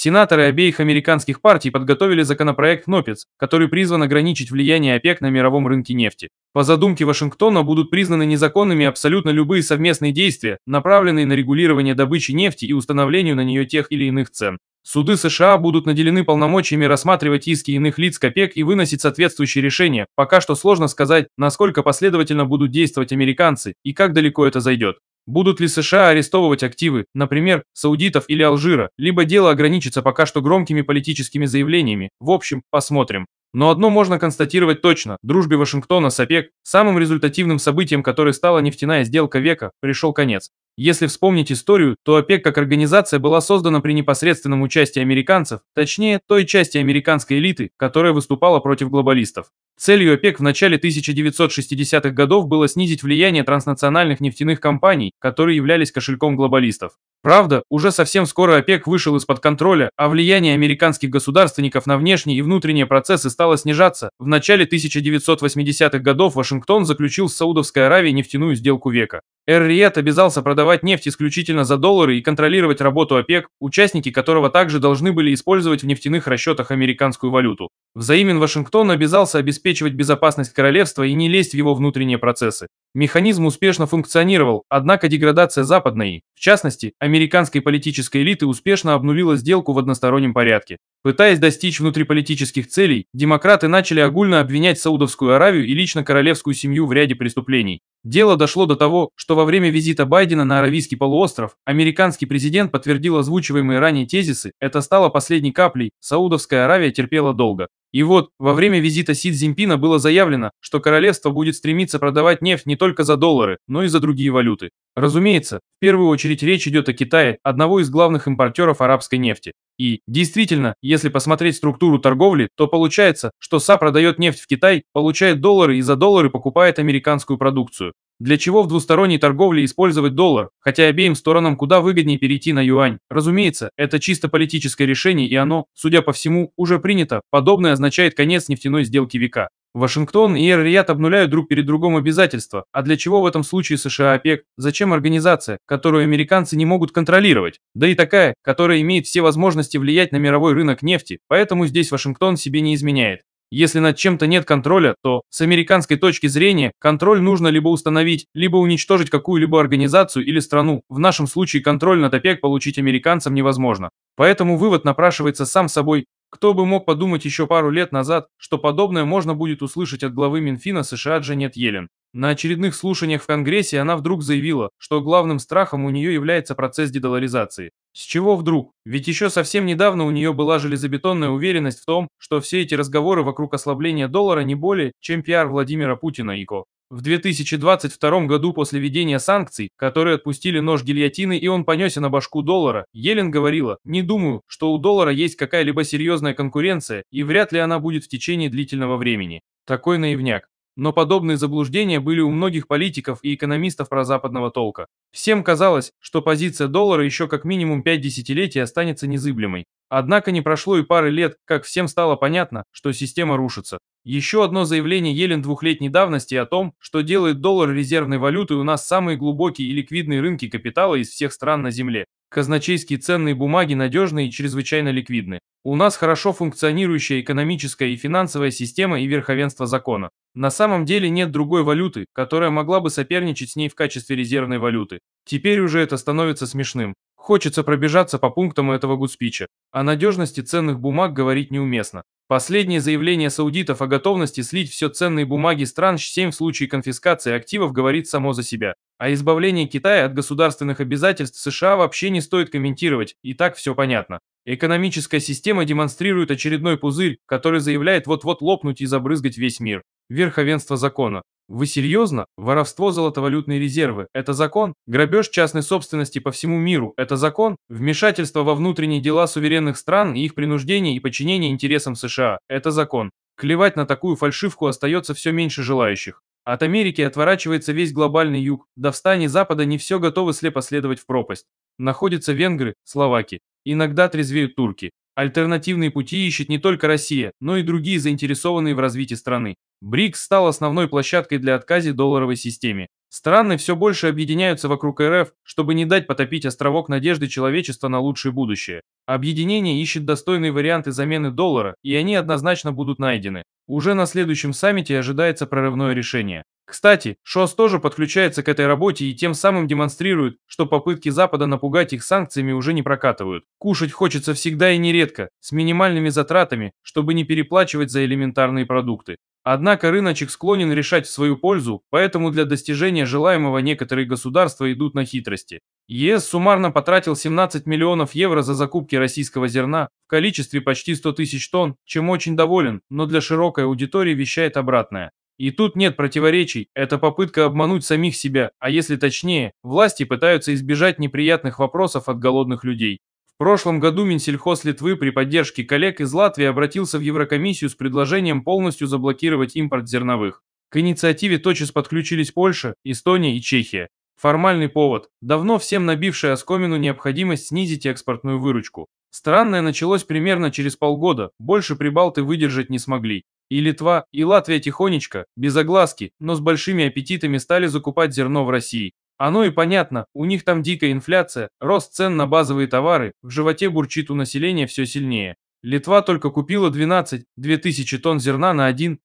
Сенаторы обеих американских партий подготовили законопроект НОПЕЦ, который призван ограничить влияние ОПЕК на мировом рынке нефти. По задумке Вашингтона будут признаны незаконными абсолютно любые совместные действия, направленные на регулирование добычи нефти и установлению на нее тех или иных цен. Суды США будут наделены полномочиями рассматривать иски иных лиц к ОПЕК и выносить соответствующие решения. Пока что сложно сказать, насколько последовательно будут действовать американцы и как далеко это зайдет. Будут ли США арестовывать активы, например, саудитов или Алжира, либо дело ограничится пока что громкими политическими заявлениями. В общем, посмотрим. Но одно можно констатировать точно – дружбе Вашингтона с ОПЕК, самым результативным событием которое стала нефтяная сделка века, пришел конец. Если вспомнить историю, то ОПЕК как организация была создана при непосредственном участии американцев, точнее, той части американской элиты, которая выступала против глобалистов. Целью ОПЕК в начале 1960-х годов было снизить влияние транснациональных нефтяных компаний, которые являлись кошельком глобалистов. Правда, уже совсем скоро ОПЕК вышел из-под контроля, а влияние американских государственников на внешние и внутренние процессы стало снижаться. В начале 1980-х годов Вашингтон заключил с Саудовской Аравией нефтяную сделку века. эр обязался продавать нефть исключительно за доллары и контролировать работу ОПЕК, участники которого также должны были использовать в нефтяных расчетах американскую валюту. Взаимен Вашингтон обязался обеспечивать безопасность королевства и не лезть в его внутренние процессы. Механизм успешно функционировал, однако деградация западной, в частности, американской политической элиты успешно обнулила сделку в одностороннем порядке. Пытаясь достичь внутриполитических целей, демократы начали огульно обвинять Саудовскую Аравию и лично королевскую семью в ряде преступлений. Дело дошло до того, что во время визита Байдена на Аравийский полуостров американский президент подтвердил озвучиваемые ранее тезисы, это стало последней каплей, Саудовская Аравия терпела долго. И вот, во время визита Си Цзиньпина было заявлено, что королевство будет стремиться продавать нефть не только за доллары, но и за другие валюты. Разумеется, в первую очередь речь идет о Китае, одного из главных импортеров арабской нефти. И действительно, если посмотреть структуру торговли, то получается, что СА продает нефть в Китай, получает доллары и за доллары покупает американскую продукцию. Для чего в двусторонней торговле использовать доллар, хотя обеим сторонам куда выгоднее перейти на юань? Разумеется, это чисто политическое решение и оно, судя по всему, уже принято. Подобное означает конец нефтяной сделки века. Вашингтон и эр обнуляют друг перед другом обязательства, а для чего в этом случае США ОПЕК? Зачем организация, которую американцы не могут контролировать? Да и такая, которая имеет все возможности влиять на мировой рынок нефти, поэтому здесь Вашингтон себе не изменяет. Если над чем-то нет контроля, то, с американской точки зрения, контроль нужно либо установить, либо уничтожить какую-либо организацию или страну. В нашем случае контроль над ОПЕК получить американцам невозможно. Поэтому вывод напрашивается сам собой, кто бы мог подумать еще пару лет назад, что подобное можно будет услышать от главы Минфина США Джанет Йеллен. На очередных слушаниях в Конгрессе она вдруг заявила, что главным страхом у нее является процесс дедоларизации. С чего вдруг? Ведь еще совсем недавно у нее была железобетонная уверенность в том, что все эти разговоры вокруг ослабления доллара не более, чем пиар Владимира Путина и Ко. В 2022 году после введения санкций, которые отпустили нож гильотины и он понесся на башку доллара, Елен говорила, не думаю, что у доллара есть какая-либо серьезная конкуренция и вряд ли она будет в течение длительного времени. Такой наивняк. Но подобные заблуждения были у многих политиков и экономистов прозападного толка. Всем казалось, что позиция доллара еще как минимум 5 десятилетий останется незыблемой. Однако не прошло и пары лет, как всем стало понятно, что система рушится. Еще одно заявление Елен двухлетней давности о том, что делает доллар резервной валютой у нас самые глубокие и ликвидные рынки капитала из всех стран на Земле. Казначейские ценные бумаги надежные и чрезвычайно ликвидны. У нас хорошо функционирующая экономическая и финансовая система и верховенство закона. На самом деле нет другой валюты, которая могла бы соперничать с ней в качестве резервной валюты. Теперь уже это становится смешным. Хочется пробежаться по пунктам этого гудспича. О надежности ценных бумаг говорить неуместно. Последнее заявление саудитов о готовности слить все ценные бумаги стран 7 в случае конфискации активов говорит само за себя. А избавление Китая от государственных обязательств США вообще не стоит комментировать, и так все понятно. Экономическая система демонстрирует очередной пузырь, который заявляет вот-вот лопнуть и забрызгать весь мир. Верховенство закона. Вы серьезно? Воровство золотовалютной резервы – это закон? Грабеж частной собственности по всему миру – это закон? Вмешательство во внутренние дела суверенных стран и их принуждение и подчинение интересам США – это закон? Клевать на такую фальшивку остается все меньше желающих. От Америки отворачивается весь глобальный юг, до встания Запада не все готовы слепо следовать в пропасть. Находятся венгры, словаки, иногда трезвеют турки. Альтернативные пути ищет не только Россия, но и другие заинтересованные в развитии страны. БРИКС стал основной площадкой для отказа долларовой системе. Страны все больше объединяются вокруг РФ, чтобы не дать потопить островок надежды человечества на лучшее будущее. Объединение ищет достойные варианты замены доллара, и они однозначно будут найдены. Уже на следующем саммите ожидается прорывное решение. Кстати, ШОС тоже подключается к этой работе и тем самым демонстрирует, что попытки Запада напугать их санкциями уже не прокатывают. Кушать хочется всегда и нередко, с минимальными затратами, чтобы не переплачивать за элементарные продукты. Однако рыночек склонен решать в свою пользу, поэтому для достижения желаемого некоторые государства идут на хитрости. ЕС суммарно потратил 17 миллионов евро за закупки российского зерна в количестве почти 100 тысяч тонн, чем очень доволен, но для широкого широкой аудитории вещает обратное. И тут нет противоречий, это попытка обмануть самих себя, а если точнее, власти пытаются избежать неприятных вопросов от голодных людей. В прошлом году Минсельхоз Литвы при поддержке коллег из Латвии обратился в Еврокомиссию с предложением полностью заблокировать импорт зерновых. К инициативе тотчас подключились Польша, Эстония и Чехия. Формальный повод – давно всем набившая оскомину необходимость снизить экспортную выручку. Странное началось примерно через полгода, больше прибалты выдержать не смогли. И Литва, и Латвия тихонечко, без огласки, но с большими аппетитами стали закупать зерно в России. Оно и понятно, у них там дикая инфляция, рост цен на базовые товары, в животе бурчит у населения все сильнее. Литва только купила 12 2000 тонн зерна на 1,95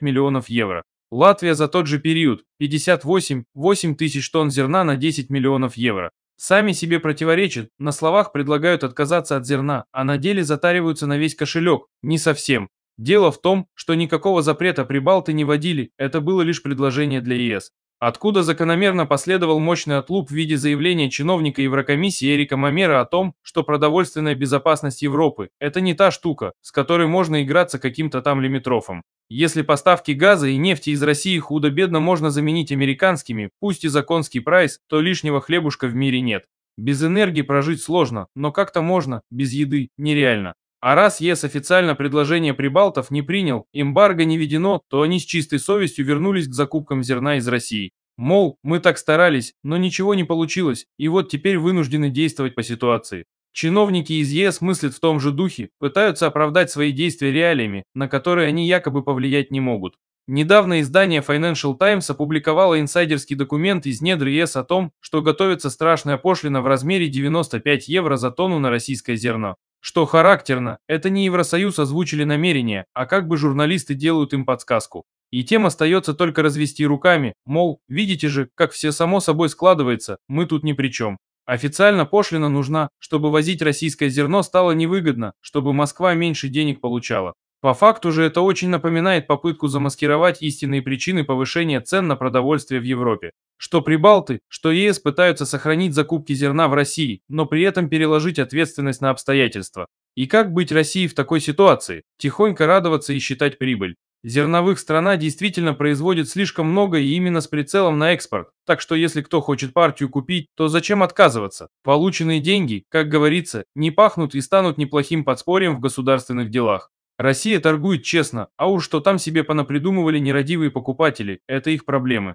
миллионов евро. Латвия за тот же период 58 8 тысяч тонн зерна на 10 миллионов евро. Сами себе противоречат, на словах предлагают отказаться от зерна, а на деле затариваются на весь кошелек. Не совсем. Дело в том, что никакого запрета прибалты не водили, это было лишь предложение для ЕС. Откуда закономерно последовал мощный отлуп в виде заявления чиновника Еврокомиссии Эрика Мамера о том, что продовольственная безопасность Европы – это не та штука, с которой можно играться каким-то там лимитрофом. Если поставки газа и нефти из России худо-бедно можно заменить американскими, пусть и за конский прайс, то лишнего хлебушка в мире нет. Без энергии прожить сложно, но как-то можно, без еды – нереально. А раз ЕС официально предложение прибалтов не принял, эмбарго не введено, то они с чистой совестью вернулись к закупкам зерна из России. Мол, мы так старались, но ничего не получилось, и вот теперь вынуждены действовать по ситуации. Чиновники из ЕС мыслят в том же духе, пытаются оправдать свои действия реалиями, на которые они якобы повлиять не могут. Недавно издание Financial Times опубликовало инсайдерский документ из недр ЕС о том, что готовится страшная пошлина в размере 95 евро за тонну на российское зерно. Что характерно, это не Евросоюз озвучили намерение, а как бы журналисты делают им подсказку. И тем остается только развести руками, мол, видите же, как все само собой складывается, мы тут ни при чем. Официально пошлина нужна, чтобы возить российское зерно стало невыгодно, чтобы Москва меньше денег получала. По факту же это очень напоминает попытку замаскировать истинные причины повышения цен на продовольствие в Европе. Что прибалты, что ЕС пытаются сохранить закупки зерна в России, но при этом переложить ответственность на обстоятельства. И как быть России в такой ситуации? Тихонько радоваться и считать прибыль. Зерновых страна действительно производит слишком много и именно с прицелом на экспорт, так что если кто хочет партию купить, то зачем отказываться? Полученные деньги, как говорится, не пахнут и станут неплохим подспорьем в государственных делах. Россия торгует честно, а уж что там себе понапридумывали нерадивые покупатели, это их проблемы.